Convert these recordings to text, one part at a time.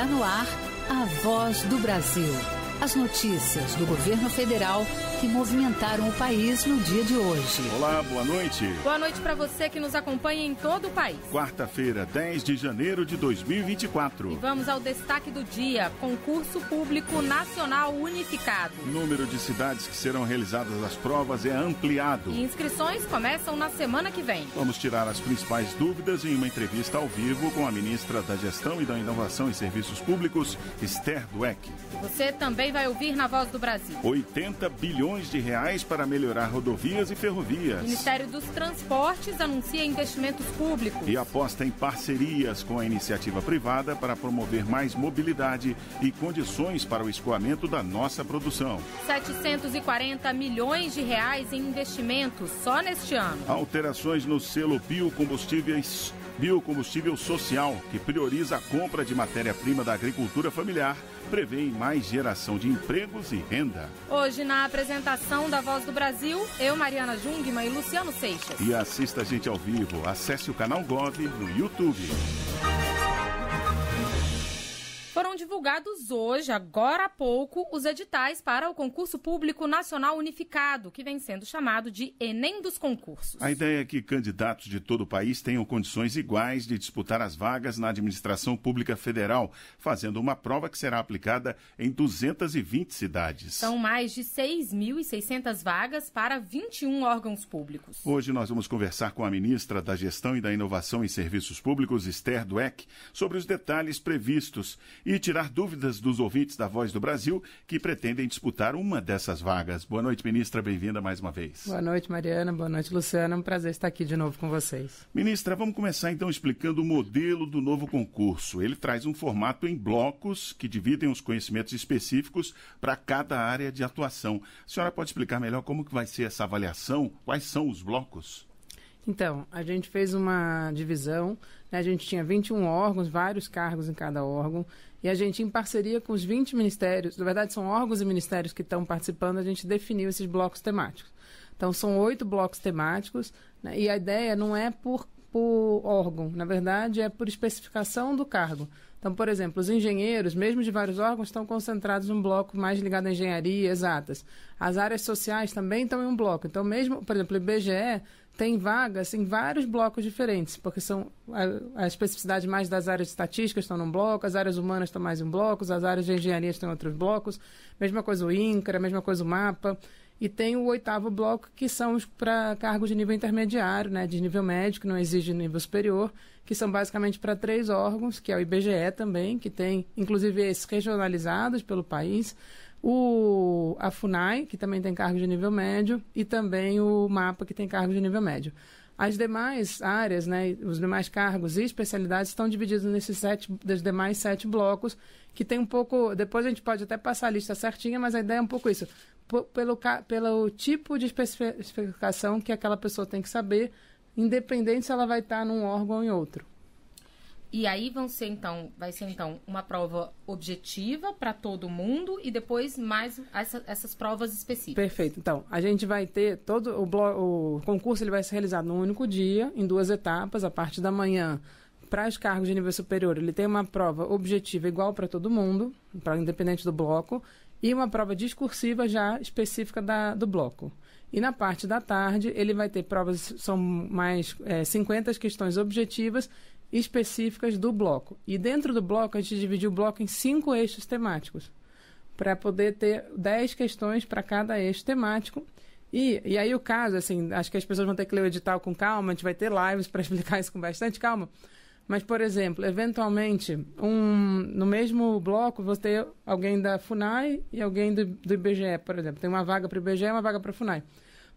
Está no ar a voz do Brasil. As notícias do governo federal que movimentaram o país no dia de hoje. Olá, boa noite. Boa noite para você que nos acompanha em todo o país. Quarta-feira, 10 de janeiro de 2024. E vamos ao destaque do dia: concurso público nacional unificado. O número de cidades que serão realizadas as provas é ampliado. E inscrições começam na semana que vem. Vamos tirar as principais dúvidas em uma entrevista ao vivo com a ministra da Gestão e da Inovação e Serviços Públicos, Esther Dweck. Você também vai ouvir na Voz do Brasil. 80 bilhões bilhões de reais para melhorar rodovias e ferrovias. O Ministério dos Transportes anuncia investimentos públicos. E aposta em parcerias com a iniciativa privada para promover mais mobilidade e condições para o escoamento da nossa produção. 740 milhões de reais em investimentos só neste ano. Alterações no selo biocombustíveis biocombustível social, que prioriza a compra de matéria-prima da agricultura familiar prevêem mais geração de empregos e renda. Hoje, na apresentação da Voz do Brasil, eu, Mariana Jungmann e Luciano Seixas. E assista a gente ao vivo. Acesse o canal Gov no YouTube. Foram divulgados hoje, agora há pouco, os editais para o concurso público nacional unificado, que vem sendo chamado de Enem dos concursos. A ideia é que candidatos de todo o país tenham condições iguais de disputar as vagas na administração pública federal, fazendo uma prova que será aplicada em 220 cidades. São mais de 6.600 vagas para 21 órgãos públicos. Hoje nós vamos conversar com a ministra da Gestão e da Inovação em Serviços Públicos, Esther Dweck, sobre os detalhes previstos e tirar dúvidas dos ouvintes da Voz do Brasil que pretendem disputar uma dessas vagas. Boa noite, ministra. Bem-vinda mais uma vez. Boa noite, Mariana. Boa noite, Luciana. É um prazer estar aqui de novo com vocês. Ministra, vamos começar então explicando o modelo do novo concurso. Ele traz um formato em blocos que dividem os conhecimentos específicos para cada área de atuação. A senhora pode explicar melhor como que vai ser essa avaliação? Quais são os blocos? Então, a gente fez uma divisão, né? a gente tinha 21 órgãos, vários cargos em cada órgão, e a gente, em parceria com os 20 ministérios, na verdade são órgãos e ministérios que estão participando, a gente definiu esses blocos temáticos. Então, são oito blocos temáticos, né? e a ideia não é por, por órgão, na verdade é por especificação do cargo. Então, por exemplo, os engenheiros, mesmo de vários órgãos, estão concentrados num bloco mais ligado à engenharia, exatas. As áreas sociais também estão em um bloco. Então, mesmo, por exemplo, o IBGE tem vagas em vários blocos diferentes, porque são a, a especificidade mais das áreas estatísticas estão num bloco, as áreas humanas estão mais em blocos, as áreas de engenharia estão em outros blocos, mesma coisa o INCRA, mesma coisa o MAPA, e tem o oitavo bloco que são para cargos de nível intermediário, né, de nível médio, que não exige nível superior, que são basicamente para três órgãos, que é o IBGE também, que tem inclusive esses regionalizados pelo país, o, a FUNAI, que também tem cargo de nível médio, e também o MAPA, que tem cargo de nível médio. As demais áreas, né, os demais cargos e especialidades estão divididos nesses sete, dos demais sete blocos, que tem um pouco. Depois a gente pode até passar a lista certinha, mas a ideia é um pouco isso. P pelo, pelo tipo de especificação que aquela pessoa tem que saber, independente se ela vai estar num órgão ou em outro. E aí vão ser então, vai ser então uma prova objetiva para todo mundo e depois mais essa, essas provas específicas. Perfeito. Então, a gente vai ter todo o, o concurso ele vai ser realizado num único dia, em duas etapas, a parte da manhã para os cargos de nível superior, ele tem uma prova objetiva igual para todo mundo, para independente do bloco, e uma prova discursiva já específica da, do bloco. E na parte da tarde, ele vai ter provas, são mais é, 50 questões objetivas específicas do bloco. E dentro do bloco, a gente dividiu o bloco em cinco eixos temáticos, para poder ter dez questões para cada eixo temático. E, e aí o caso, assim, acho que as pessoas vão ter que ler o edital com calma, a gente vai ter lives para explicar isso com bastante calma. Mas, por exemplo, eventualmente, um, no mesmo bloco, você tem alguém da FUNAI e alguém do, do IBGE, por exemplo. Tem uma vaga para o IBGE e uma vaga para a FUNAI.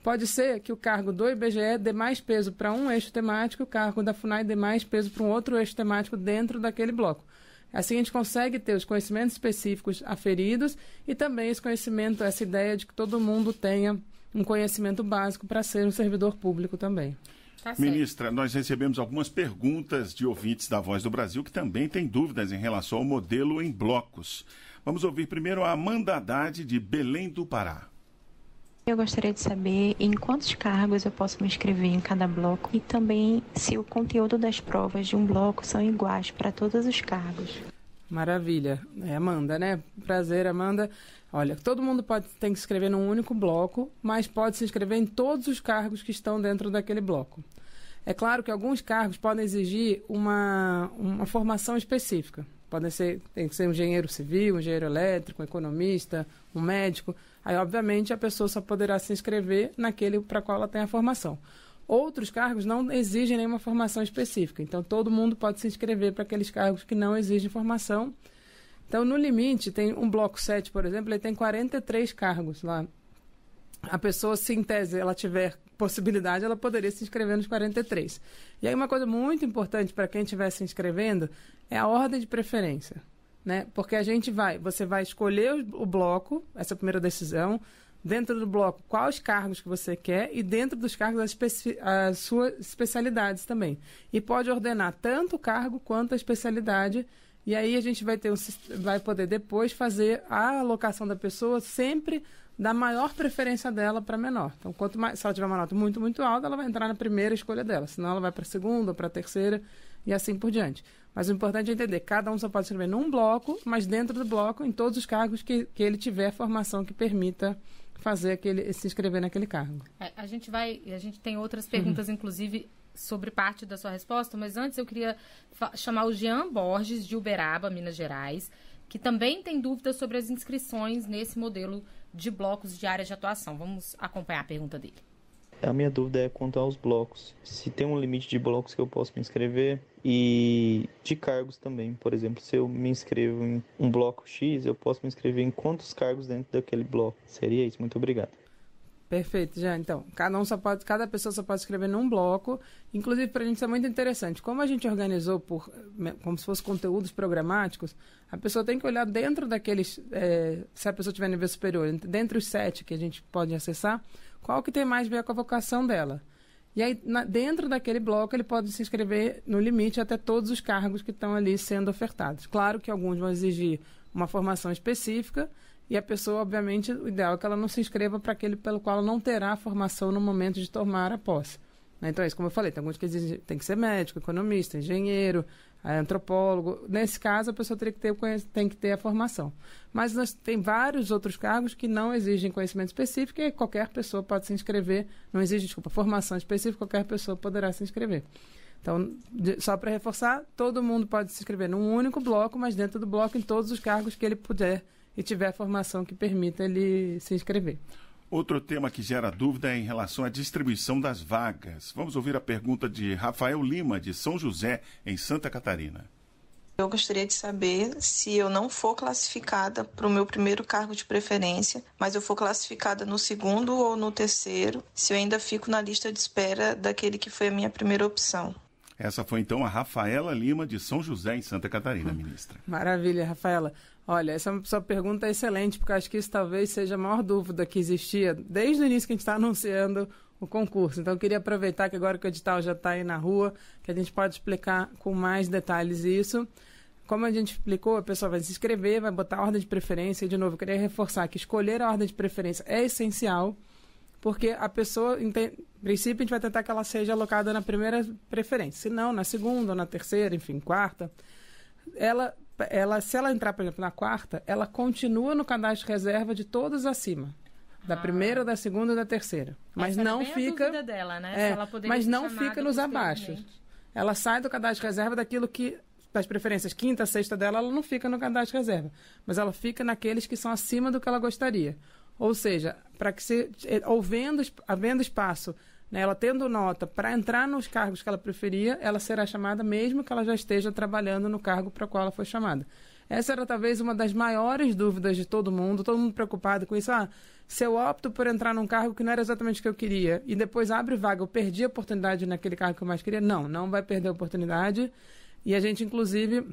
Pode ser que o cargo do IBGE dê mais peso para um eixo temático, o cargo da FUNAI dê mais peso para um outro eixo temático dentro daquele bloco. Assim a gente consegue ter os conhecimentos específicos aferidos e também esse conhecimento, essa ideia de que todo mundo tenha um conhecimento básico para ser um servidor público também. Tá Ministra, nós recebemos algumas perguntas de ouvintes da Voz do Brasil que também têm dúvidas em relação ao modelo em blocos. Vamos ouvir primeiro a Amanda Haddad, de Belém do Pará. Eu gostaria de saber em quantos cargos eu posso me inscrever em cada bloco e também se o conteúdo das provas de um bloco são iguais para todos os cargos. Maravilha. É Amanda, né? Prazer, Amanda. Olha, todo mundo pode tem que se inscrever num único bloco, mas pode se inscrever em todos os cargos que estão dentro daquele bloco. É claro que alguns cargos podem exigir uma, uma formação específica. Podem ser, tem que ser um engenheiro civil, um engenheiro elétrico, um economista, um médico. Aí, obviamente, a pessoa só poderá se inscrever naquele para qual ela tem a formação. Outros cargos não exigem nenhuma formação específica, então todo mundo pode se inscrever para aqueles cargos que não exigem formação. Então, no limite, tem um bloco 7, por exemplo, ele tem 43 cargos lá. A pessoa, se em tese ela tiver possibilidade, ela poderia se inscrever nos 43. E aí, uma coisa muito importante para quem estiver se inscrevendo é a ordem de preferência né? Porque a gente vai, você vai escolher o bloco, essa é primeira decisão, dentro do bloco quais cargos que você quer e dentro dos cargos as, as suas especialidades também. E pode ordenar tanto o cargo quanto a especialidade. E aí a gente vai ter um, vai poder depois fazer a alocação da pessoa sempre da maior preferência dela para menor. Então, quanto mais, se ela tiver uma nota muito, muito alta, ela vai entrar na primeira escolha dela, senão ela vai para a segunda, para a terceira e assim por diante. Mas o importante é entender, cada um só pode escrever num bloco, mas dentro do bloco, em todos os cargos que, que ele tiver formação que permita fazer aquele, se inscrever naquele cargo. É, a gente vai, a gente tem outras perguntas, uhum. inclusive, sobre parte da sua resposta, mas antes eu queria chamar o Jean Borges, de Uberaba, Minas Gerais, que também tem dúvidas sobre as inscrições nesse modelo de blocos de áreas de atuação. Vamos acompanhar a pergunta dele. A minha dúvida é quanto aos blocos. Se tem um limite de blocos que eu posso me inscrever e de cargos também. Por exemplo, se eu me inscrevo em um bloco X, eu posso me inscrever em quantos cargos dentro daquele bloco. Seria isso. Muito obrigado. Perfeito, já. Então, cada, um pode, cada pessoa só pode escrever num bloco. Inclusive, para a gente isso é muito interessante. Como a gente organizou por, como se fossem conteúdos programáticos, a pessoa tem que olhar dentro daqueles, é, se a pessoa tiver nível superior, dentro dos sete que a gente pode acessar, qual que tem mais a ver com a vocação dela. E aí, na, dentro daquele bloco, ele pode se inscrever no limite até todos os cargos que estão ali sendo ofertados. Claro que alguns vão exigir uma formação específica, e a pessoa, obviamente, o ideal é que ela não se inscreva para aquele pelo qual ela não terá formação no momento de tomar a posse. Né? Então, é isso, como eu falei, tem alguns que exigem, tem que ser médico, economista, engenheiro, é, antropólogo. Nesse caso, a pessoa teria que ter, tem que ter a formação. Mas nós, tem vários outros cargos que não exigem conhecimento específico e qualquer pessoa pode se inscrever, não exige, desculpa, formação específica, qualquer pessoa poderá se inscrever. Então, de, só para reforçar, todo mundo pode se inscrever num único bloco, mas dentro do bloco em todos os cargos que ele puder e tiver a formação que permita ele se inscrever. Outro tema que gera dúvida é em relação à distribuição das vagas. Vamos ouvir a pergunta de Rafael Lima, de São José, em Santa Catarina. Eu gostaria de saber se eu não for classificada para o meu primeiro cargo de preferência, mas eu for classificada no segundo ou no terceiro, se eu ainda fico na lista de espera daquele que foi a minha primeira opção. Essa foi então a Rafaela Lima de São José, em Santa Catarina, ministra. Maravilha, Rafaela. Olha, essa, sua pergunta é excelente, porque acho que isso talvez seja a maior dúvida que existia desde o início que a gente está anunciando o concurso. Então, eu queria aproveitar que agora que o edital já está aí na rua, que a gente pode explicar com mais detalhes isso. Como a gente explicou, a pessoa vai se inscrever, vai botar a ordem de preferência. E, de novo, eu queria reforçar que escolher a ordem de preferência é essencial, porque a pessoa, em princípio, a gente vai tentar que ela seja alocada na primeira preferência. Se não, na segunda, na terceira, enfim, quarta. Ela ela, se ela entrar, por exemplo, na quarta, ela continua no cadastro de reserva de todas acima. Da ah. primeira, da segunda e da terceira. Mas Essa não fica. A dela, né? É, ela mas não fica nos abaixos. Ela sai do cadastro de reserva daquilo que. Das preferências quinta, sexta dela, ela não fica no cadastro de reserva. Mas ela fica naqueles que são acima do que ela gostaria. Ou seja, para que se. Houvendo, eh, havendo espaço né? Ela tendo nota para entrar nos cargos que ela preferia, ela será chamada mesmo que ela já esteja trabalhando no cargo para o qual ela foi chamada. Essa era talvez uma das maiores dúvidas de todo mundo, todo mundo preocupado com isso. Ah, se eu opto por entrar num cargo que não era exatamente o que eu queria e depois abre vaga, eu perdi a oportunidade naquele cargo que eu mais queria? Não, não vai perder a oportunidade. E a gente, inclusive,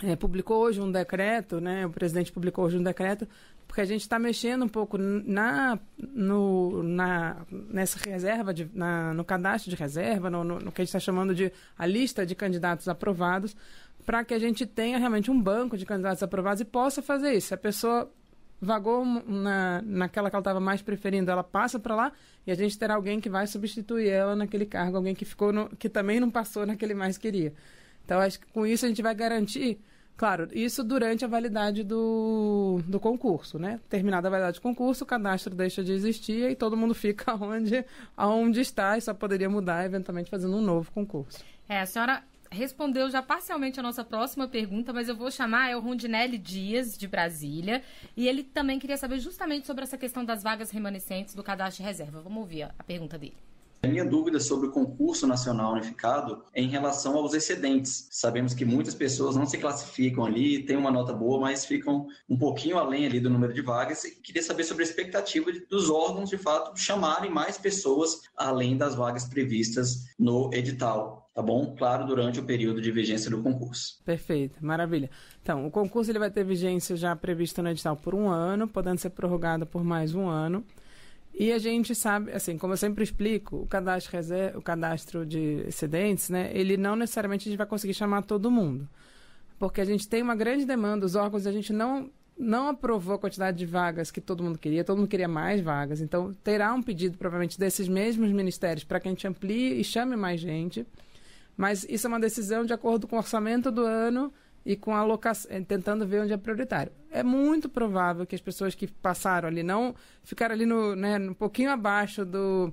é, publicou hoje um decreto, né? O presidente publicou hoje um decreto porque a gente está mexendo um pouco na, no, na, nessa reserva, de, na, no cadastro de reserva, no, no, no que a gente está chamando de a lista de candidatos aprovados, para que a gente tenha realmente um banco de candidatos aprovados e possa fazer isso. Se a pessoa vagou na, naquela que ela estava mais preferindo, ela passa para lá e a gente terá alguém que vai substituir ela naquele cargo, alguém que ficou no, que também não passou naquele mais queria. Então acho que com isso a gente vai garantir Claro, isso durante a validade do, do concurso, né? Terminada a validade do concurso, o cadastro deixa de existir e todo mundo fica onde, onde está e só poderia mudar, eventualmente, fazendo um novo concurso. É, a senhora respondeu já parcialmente a nossa próxima pergunta, mas eu vou chamar é o Rondinelli Dias, de Brasília, e ele também queria saber justamente sobre essa questão das vagas remanescentes do cadastro de reserva. Vamos ouvir a pergunta dele minha dúvida sobre o concurso nacional unificado é em relação aos excedentes. Sabemos que muitas pessoas não se classificam ali, têm uma nota boa, mas ficam um pouquinho além ali do número de vagas. E queria saber sobre a expectativa dos órgãos, de fato, chamarem mais pessoas além das vagas previstas no edital tá bom? Claro, durante o período de vigência do concurso. Perfeito, maravilha. Então, o concurso ele vai ter vigência já prevista no edital por um ano, podendo ser prorrogado por mais um ano. E a gente sabe, assim, como eu sempre explico, o cadastro, o cadastro de excedentes, né, ele não necessariamente a gente vai conseguir chamar todo mundo. Porque a gente tem uma grande demanda, os órgãos a gente não, não aprovou a quantidade de vagas que todo mundo queria, todo mundo queria mais vagas. Então, terá um pedido, provavelmente, desses mesmos ministérios para que a gente amplie e chame mais gente. Mas isso é uma decisão de acordo com o orçamento do ano e com a alocação, tentando ver onde é prioritário é muito provável que as pessoas que passaram ali, não ficaram ali no, né, um pouquinho abaixo do.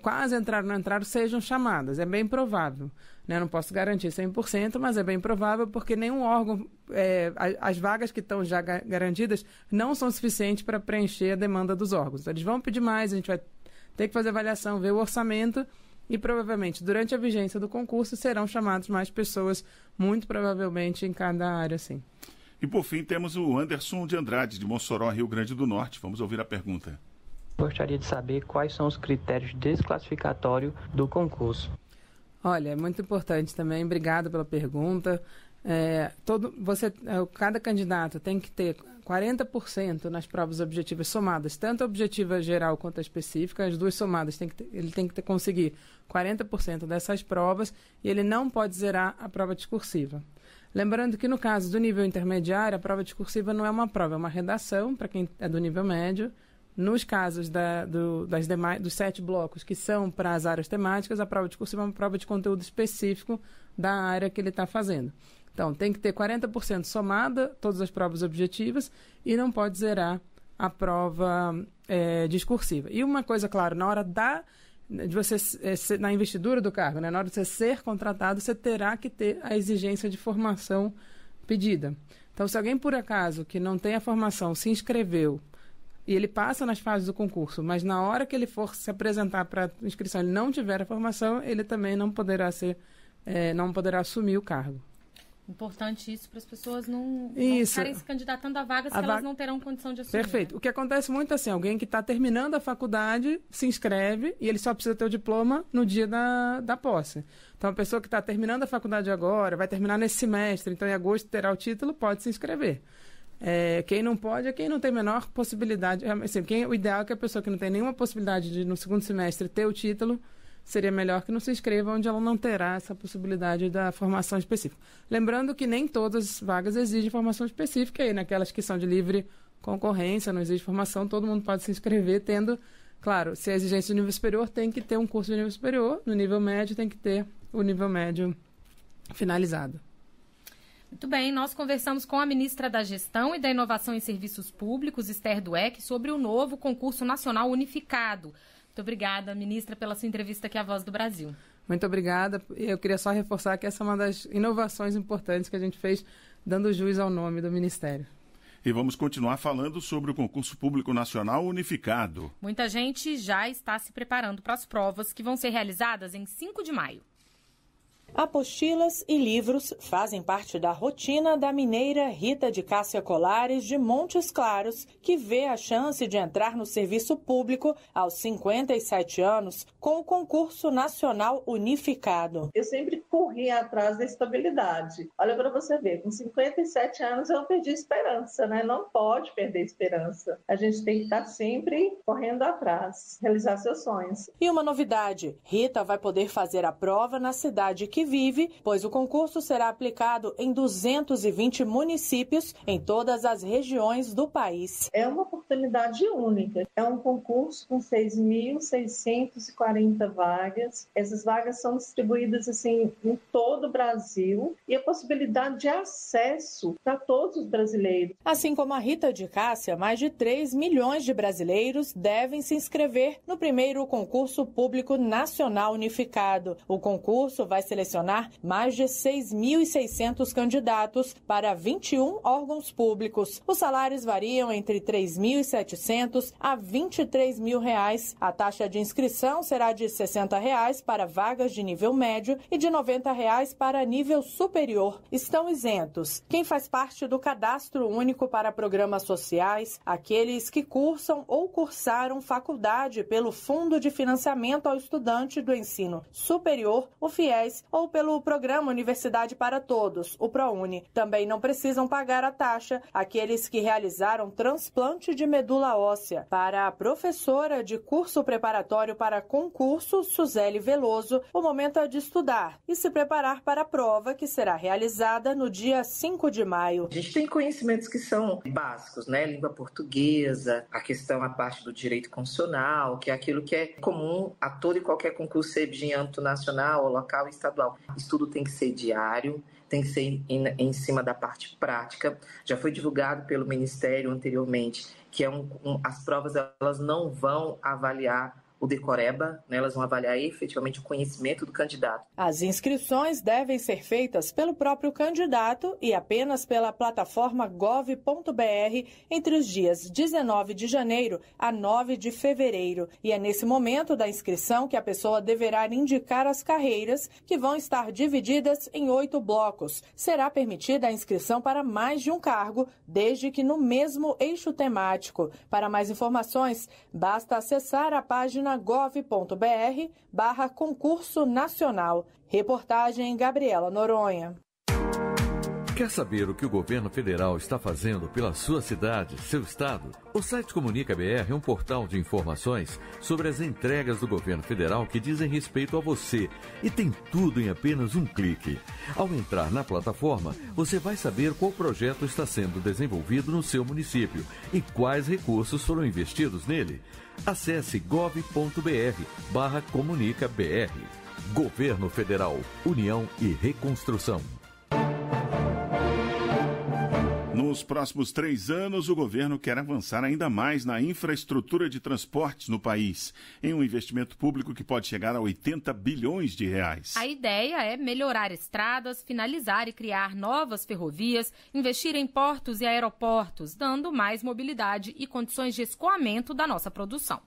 Quase entraram, não entraram, sejam chamadas. É bem provável. Né? Não posso garantir 100%, mas é bem provável porque nenhum órgão. É, as vagas que estão já garantidas não são suficientes para preencher a demanda dos órgãos. Então, eles vão pedir mais, a gente vai ter que fazer avaliação, ver o orçamento e provavelmente durante a vigência do concurso serão chamadas mais pessoas, muito provavelmente em cada área, sim. E por fim, temos o Anderson de Andrade, de Mossoró, Rio Grande do Norte. Vamos ouvir a pergunta. Gostaria de saber quais são os critérios desclassificatórios do concurso. Olha, é muito importante também. Obrigado pela pergunta. É, todo, você, é, cada candidato tem que ter 40% nas provas objetivas somadas, tanto a objetiva geral quanto a específica, as duas somadas, tem ter, ele tem que ter, conseguir 40% dessas provas e ele não pode zerar a prova discursiva. Lembrando que no caso do nível intermediário, a prova discursiva não é uma prova, é uma redação para quem é do nível médio. Nos casos da, do, das demais, dos sete blocos que são para as áreas temáticas, a prova discursiva é uma prova de conteúdo específico da área que ele está fazendo. Então, tem que ter 40% somada, todas as provas objetivas, e não pode zerar a prova é, discursiva. E uma coisa, claro, na hora da de você eh, ser, na investidura do cargo, né? na hora de você ser contratado, você terá que ter a exigência de formação pedida. Então, se alguém por acaso que não tem a formação se inscreveu e ele passa nas fases do concurso, mas na hora que ele for se apresentar para a inscrição, ele não tiver a formação, ele também não poderá ser, é, não poderá assumir o cargo. Importante isso para as pessoas não, não ficarem se candidatando a vagas a que va... elas não terão condição de assumir. Perfeito. Né? O que acontece muito é assim, alguém que está terminando a faculdade se inscreve e ele só precisa ter o diploma no dia da, da posse. Então, a pessoa que está terminando a faculdade agora, vai terminar nesse semestre, então em agosto terá o título, pode se inscrever. É, quem não pode é quem não tem menor possibilidade. Assim, quem, o ideal é que a pessoa que não tem nenhuma possibilidade de, no segundo semestre, ter o título seria melhor que não se inscreva onde ela não terá essa possibilidade da formação específica. Lembrando que nem todas as vagas exigem formação específica, e naquelas né? que são de livre concorrência, não exige formação, todo mundo pode se inscrever tendo, claro, se a exigência é de nível superior, tem que ter um curso de nível superior, no nível médio tem que ter o nível médio finalizado. Muito bem, nós conversamos com a ministra da Gestão e da Inovação em Serviços Públicos, Esther Dueck, sobre o novo concurso nacional unificado. Muito obrigada, ministra, pela sua entrevista aqui à Voz do Brasil. Muito obrigada. Eu queria só reforçar que essa é uma das inovações importantes que a gente fez, dando juiz ao nome do Ministério. E vamos continuar falando sobre o concurso público nacional unificado. Muita gente já está se preparando para as provas que vão ser realizadas em 5 de maio. Apostilas e livros fazem parte da rotina da mineira Rita de Cássia Colares de Montes Claros, que vê a chance de entrar no serviço público aos 57 anos com o concurso nacional unificado. Eu sempre corri atrás da estabilidade. Olha para você ver, com 57 anos eu perdi esperança, né? Não pode perder esperança. A gente tem que estar tá sempre correndo atrás, realizar seus sonhos. E uma novidade: Rita vai poder fazer a prova na cidade que que vive, pois o concurso será aplicado em 220 municípios em todas as regiões do país. É uma oportunidade única. É um concurso com 6.640 vagas. Essas vagas são distribuídas assim em todo o Brasil e a possibilidade de acesso para todos os brasileiros. Assim como a Rita de Cássia, mais de 3 milhões de brasileiros devem se inscrever no primeiro concurso público nacional unificado. O concurso vai selecionar selecionar mais de 6.600 candidatos para 21 órgãos públicos. Os salários variam entre 3.700 a 23 mil reais. A taxa de inscrição será de 60 reais para vagas de nível médio e de 90 reais para nível superior. Estão isentos quem faz parte do cadastro único para programas sociais, aqueles que cursam ou cursaram faculdade pelo Fundo de Financiamento ao Estudante do Ensino Superior, o FIES, ou ou pelo programa Universidade para Todos, o ProUni. Também não precisam pagar a taxa aqueles que realizaram transplante de medula óssea. Para a professora de curso preparatório para concurso, Suzele Veloso, o momento é de estudar e se preparar para a prova que será realizada no dia 5 de maio. A gente tem conhecimentos que são básicos, né? Língua portuguesa, a questão, a parte do direito constitucional, que é aquilo que é comum a todo e qualquer concurso, seja em âmbito nacional ou local e estadual Estudo tem que ser diário, tem que ser em, em cima da parte prática. Já foi divulgado pelo Ministério anteriormente que é um, um, as provas elas não vão avaliar o Decoreba, né, elas vão avaliar efetivamente o conhecimento do candidato. As inscrições devem ser feitas pelo próprio candidato e apenas pela plataforma gov.br entre os dias 19 de janeiro a 9 de fevereiro. E é nesse momento da inscrição que a pessoa deverá indicar as carreiras, que vão estar divididas em oito blocos. Será permitida a inscrição para mais de um cargo, desde que no mesmo eixo temático. Para mais informações, basta acessar a página gov.br barra concurso nacional. Reportagem Gabriela Noronha. Quer saber o que o governo federal está fazendo pela sua cidade, seu estado? O site Comunica BR é um portal de informações sobre as entregas do governo federal que dizem respeito a você e tem tudo em apenas um clique. Ao entrar na plataforma, você vai saber qual projeto está sendo desenvolvido no seu município e quais recursos foram investidos nele. Acesse gov.br barra comunica BR. Governo Federal, União e Reconstrução. Nos próximos três anos, o governo quer avançar ainda mais na infraestrutura de transportes no país, em um investimento público que pode chegar a 80 bilhões de reais. A ideia é melhorar estradas, finalizar e criar novas ferrovias, investir em portos e aeroportos, dando mais mobilidade e condições de escoamento da nossa produção.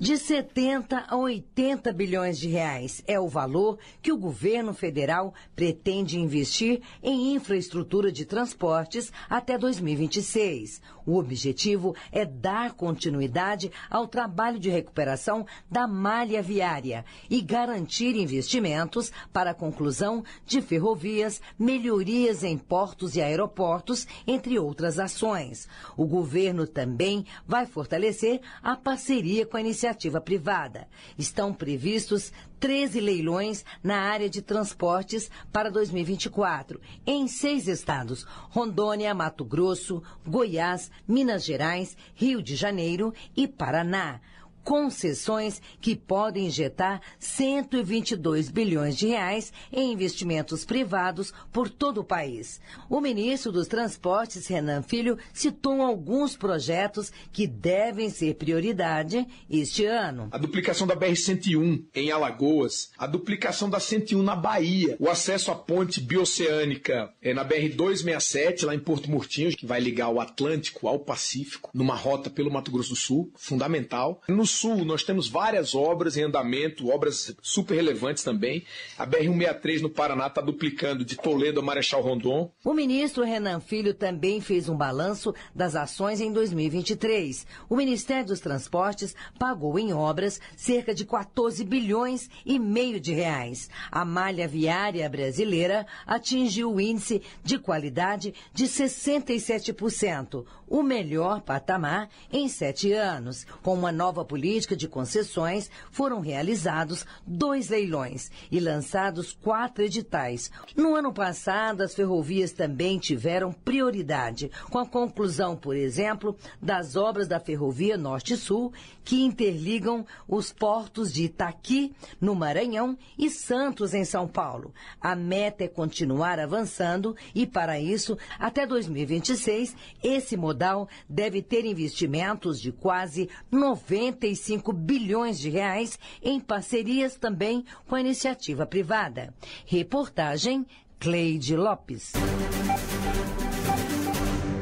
De 70 a 80 bilhões de reais é o valor que o governo federal pretende investir em infraestrutura de transportes até 2026. O objetivo é dar continuidade ao trabalho de recuperação da malha viária e garantir investimentos para a conclusão de ferrovias, melhorias em portos e aeroportos, entre outras ações. O governo também vai fortalecer a parceria com a iniciativa iniciativa privada. Estão previstos 13 leilões na área de transportes para 2024, em seis estados: Rondônia, Mato Grosso, Goiás, Minas Gerais, Rio de Janeiro e Paraná concessões que podem injetar 122 bilhões de reais em investimentos privados por todo o país. O ministro dos Transportes, Renan Filho, citou alguns projetos que devem ser prioridade este ano. A duplicação da BR-101 em Alagoas, a duplicação da 101 na Bahia, o acesso à ponte bioceânica é na BR-267, lá em Porto Murtinho, que vai ligar o Atlântico ao Pacífico, numa rota pelo Mato Grosso do Sul, fundamental. No Sul, nós temos várias obras em andamento, obras super relevantes também. A BR-163 no Paraná está duplicando de Toledo a Marechal Rondon. O ministro Renan Filho também fez um balanço das ações em 2023. O Ministério dos Transportes pagou em obras cerca de 14 bilhões e meio de reais. A malha viária brasileira atingiu o índice de qualidade de 67%, o melhor patamar em sete anos, com uma nova política jurídica de concessões, foram realizados dois leilões e lançados quatro editais. No ano passado, as ferrovias também tiveram prioridade, com a conclusão, por exemplo, das obras da Ferrovia Norte-Sul, que interligam os portos de Itaqui, no Maranhão, e Santos, em São Paulo. A meta é continuar avançando e, para isso, até 2026, esse modal deve ter investimentos de quase 90 45 bilhões de reais em parcerias também com a iniciativa privada. Reportagem Cleide Lopes.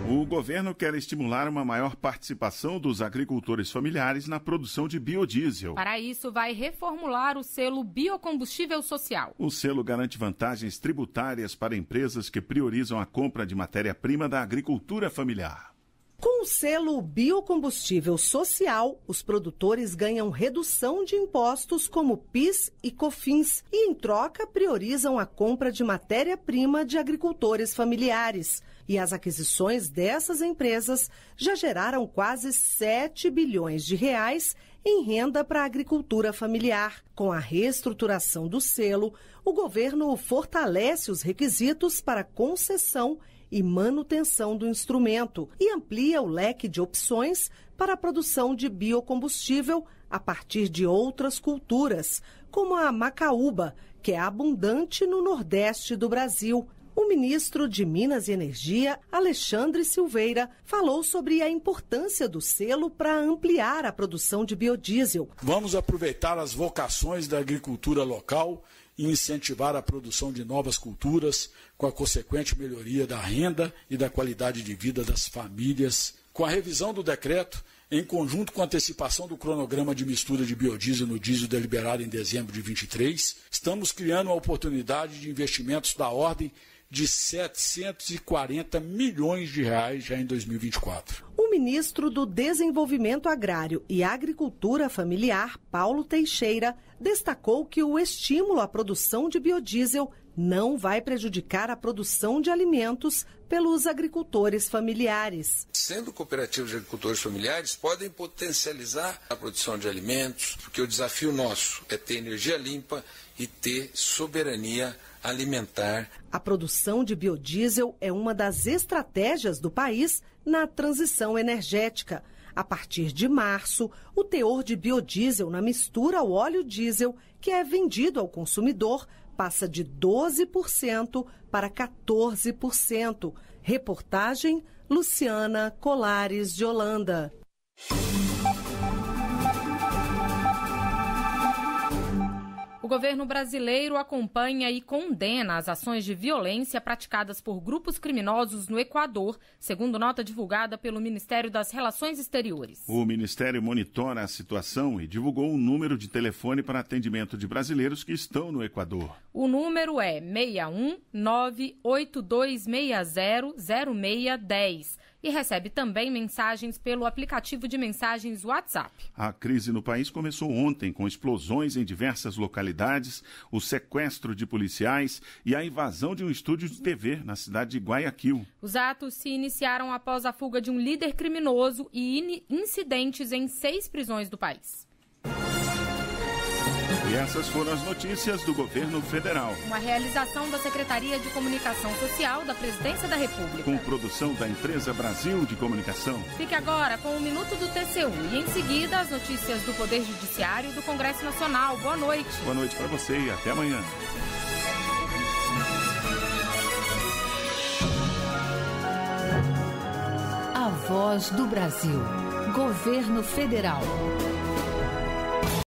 O governo quer estimular uma maior participação dos agricultores familiares na produção de biodiesel. Para isso, vai reformular o selo Biocombustível Social. O selo garante vantagens tributárias para empresas que priorizam a compra de matéria-prima da agricultura familiar selo Biocombustível Social, os produtores ganham redução de impostos como PIS e COFINS e, em troca, priorizam a compra de matéria-prima de agricultores familiares. E as aquisições dessas empresas já geraram quase 7 bilhões de reais em renda para a agricultura familiar. Com a reestruturação do selo, o governo fortalece os requisitos para concessão e e manutenção do instrumento e amplia o leque de opções para a produção de biocombustível a partir de outras culturas, como a macaúba, que é abundante no Nordeste do Brasil. O ministro de Minas e Energia, Alexandre Silveira, falou sobre a importância do selo para ampliar a produção de biodiesel. Vamos aproveitar as vocações da agricultura local e incentivar a produção de novas culturas, com a consequente melhoria da renda e da qualidade de vida das famílias. Com a revisão do decreto, em conjunto com a antecipação do cronograma de mistura de biodiesel no diesel deliberado em dezembro de 23, estamos criando a oportunidade de investimentos da ordem de 740 milhões de reais já em 2024. O ministro do Desenvolvimento Agrário e Agricultura Familiar, Paulo Teixeira, destacou que o estímulo à produção de biodiesel não vai prejudicar a produção de alimentos pelos agricultores familiares. Sendo cooperativas de agricultores familiares, podem potencializar a produção de alimentos, porque o desafio nosso é ter energia limpa e ter soberania alimentar. A produção de biodiesel é uma das estratégias do país na transição energética. A partir de março, o teor de biodiesel na mistura ao óleo diesel, que é vendido ao consumidor, passa de 12% para 14%. Reportagem Luciana Colares de Holanda. O governo brasileiro acompanha e condena as ações de violência praticadas por grupos criminosos no Equador, segundo nota divulgada pelo Ministério das Relações Exteriores. O Ministério monitora a situação e divulgou um número de telefone para atendimento de brasileiros que estão no Equador. O número é 61982600610 e recebe também mensagens pelo aplicativo de mensagens WhatsApp. A crise no país começou ontem com explosões em diversas localidades, o sequestro de policiais e a invasão de um estúdio de TV na cidade de Guayaquil. Os atos se iniciaram após a fuga de um líder criminoso e incidentes em seis prisões do país essas foram as notícias do governo federal. Uma realização da Secretaria de Comunicação Social da Presidência da República. Com produção da Empresa Brasil de Comunicação. Fique agora com o Minuto do TCU e em seguida as notícias do Poder Judiciário e do Congresso Nacional. Boa noite. Boa noite para você e até amanhã. A Voz do Brasil. Governo Federal.